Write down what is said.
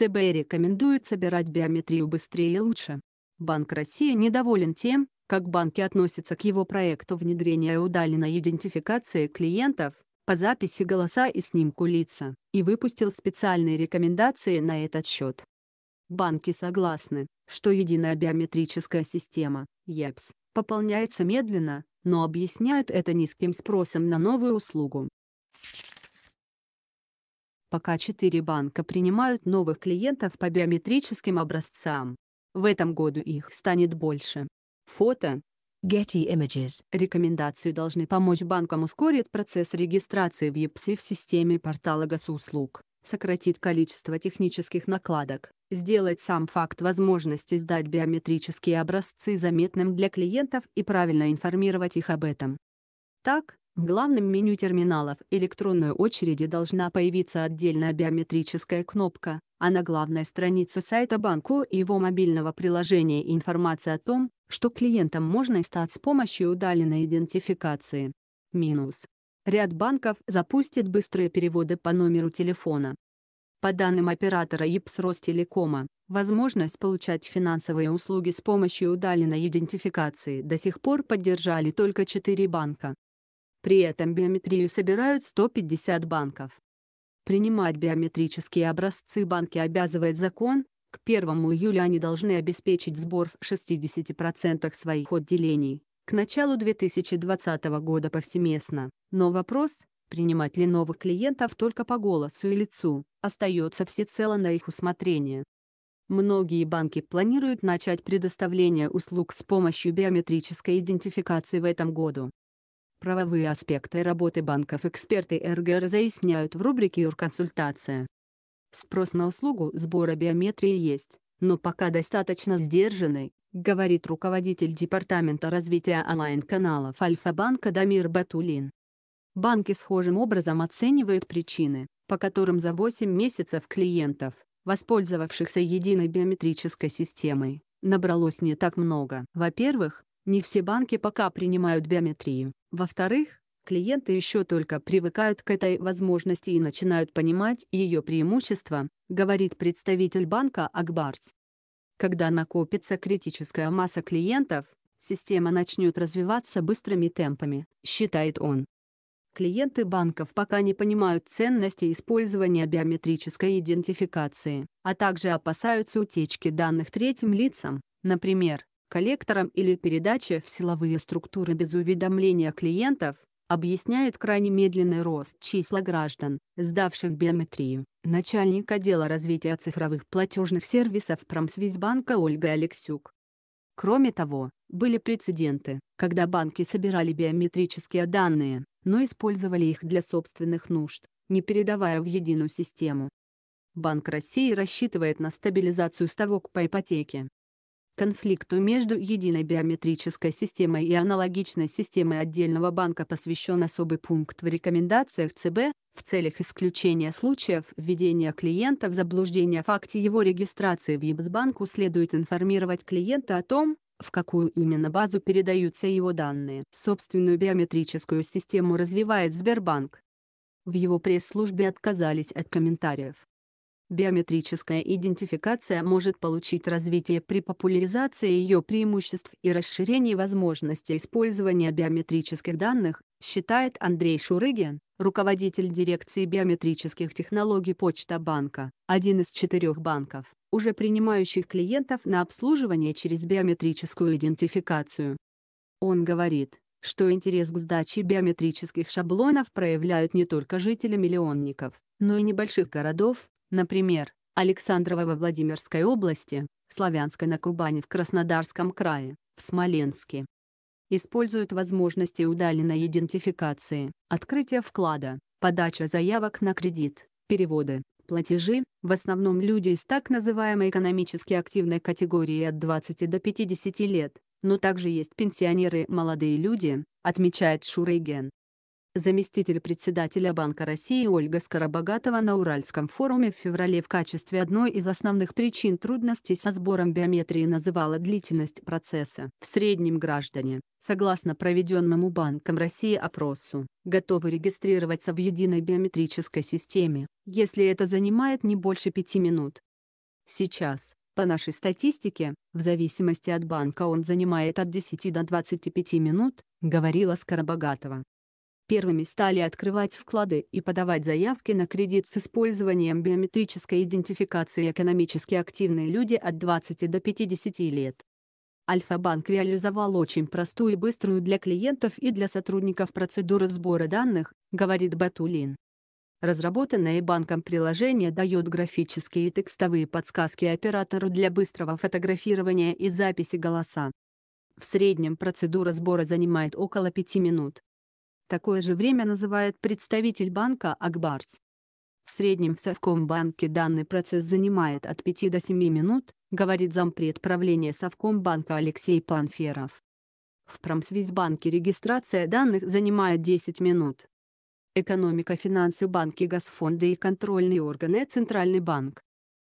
ЦБ рекомендует собирать биометрию быстрее и лучше. Банк России недоволен тем, как банки относятся к его проекту внедрения удаленной идентификации клиентов по записи голоса и снимку лица, и выпустил специальные рекомендации на этот счет. Банки согласны, что единая биометрическая система, ЕПС, пополняется медленно, но объясняют это низким спросом на новую услугу пока четыре банка принимают новых клиентов по биометрическим образцам. В этом году их станет больше. Фото. Getty Images. Рекомендации должны помочь банкам ускорить процесс регистрации в ЕПСИ в системе портала госуслуг, сократить количество технических накладок, сделать сам факт возможности сдать биометрические образцы заметным для клиентов и правильно информировать их об этом. Так, в главном меню терминалов электронной очереди должна появиться отдельная биометрическая кнопка, а на главной странице сайта банку и его мобильного приложения информация о том, что клиентам можно стать с помощью удаленной идентификации. Минус. Ряд банков запустит быстрые переводы по номеру телефона. По данным оператора ЕПС Ростелекома, возможность получать финансовые услуги с помощью удаленной идентификации до сих пор поддержали только 4 банка. При этом биометрию собирают 150 банков. Принимать биометрические образцы банки обязывает закон, к 1 июля они должны обеспечить сбор в 60% своих отделений, к началу 2020 года повсеместно, но вопрос, принимать ли новых клиентов только по голосу и лицу, остается всецело на их усмотрение. Многие банки планируют начать предоставление услуг с помощью биометрической идентификации в этом году. Правовые аспекты работы банков эксперты РГР заясняют в рубрике «Юрконсультация». Спрос на услугу сбора биометрии есть, но пока достаточно сдержанный, говорит руководитель Департамента развития онлайн-каналов Альфа-банка Дамир Батулин. Банки схожим образом оценивают причины, по которым за 8 месяцев клиентов, воспользовавшихся единой биометрической системой, набралось не так много. Во-первых, не все банки пока принимают биометрию. Во-вторых, клиенты еще только привыкают к этой возможности и начинают понимать ее преимущества, говорит представитель банка Акбарс. Когда накопится критическая масса клиентов, система начнет развиваться быстрыми темпами, считает он. Клиенты банков пока не понимают ценности использования биометрической идентификации, а также опасаются утечки данных третьим лицам, например, коллекторам или передаче в силовые структуры без уведомления клиентов, объясняет крайне медленный рост числа граждан, сдавших биометрию. Начальник отдела развития цифровых платежных сервисов Промсвязьбанка Ольга Алексюк. Кроме того, были прецеденты, когда банки собирали биометрические данные, но использовали их для собственных нужд, не передавая в единую систему. Банк России рассчитывает на стабилизацию ставок по ипотеке, конфликту между единой биометрической системой и аналогичной системой отдельного банка посвящен особый пункт в рекомендациях ЦБ в целях исключения случаев введения клиента в заблуждение о факте его регистрации в ебс следует информировать клиента о том, в какую именно базу передаются его данные. Собственную биометрическую систему развивает Сбербанк. В его пресс-службе отказались от комментариев. Биометрическая идентификация может получить развитие при популяризации ее преимуществ и расширении возможностей использования биометрических данных, считает Андрей Шурыгин, руководитель дирекции биометрических технологий Почта банка, один из четырех банков, уже принимающих клиентов на обслуживание через биометрическую идентификацию. Он говорит, что интерес к сдаче биометрических шаблонов проявляют не только жители миллионников, но и небольших городов, Например, Александрова во Владимирской области, в Славянской на Кубани в Краснодарском крае, в Смоленске. Используют возможности удаленной идентификации, открытия вклада, подача заявок на кредит, переводы, платежи, в основном люди из так называемой экономически активной категории от 20 до 50 лет, но также есть пенсионеры молодые люди, отмечает Шурейген заместитель председателя Банка России Ольга Скоробогатова на Уральском форуме в феврале в качестве одной из основных причин трудностей со сбором биометрии называла длительность процесса. В среднем граждане, согласно проведенному Банком России опросу, готовы регистрироваться в единой биометрической системе, если это занимает не больше пяти минут. Сейчас, по нашей статистике, в зависимости от банка он занимает от 10 до 25 минут, говорила Скоробогатова. Первыми стали открывать вклады и подавать заявки на кредит с использованием биометрической идентификации экономически активные люди от 20 до 50 лет. Альфа-банк реализовал очень простую и быструю для клиентов и для сотрудников процедуру сбора данных, говорит Батулин. Разработанное банком приложение дает графические и текстовые подсказки оператору для быстрого фотографирования и записи голоса. В среднем процедура сбора занимает около 5 минут. Такое же время называет представитель банка Акбарс. В среднем в Совкомбанке данный процесс занимает от 5 до 7 минут, говорит зампред правления Совкомбанка Алексей Панферов. В Промсвязьбанке регистрация данных занимает 10 минут. Экономика, финансы, банки, газфонды и контрольные органы Центральный банк.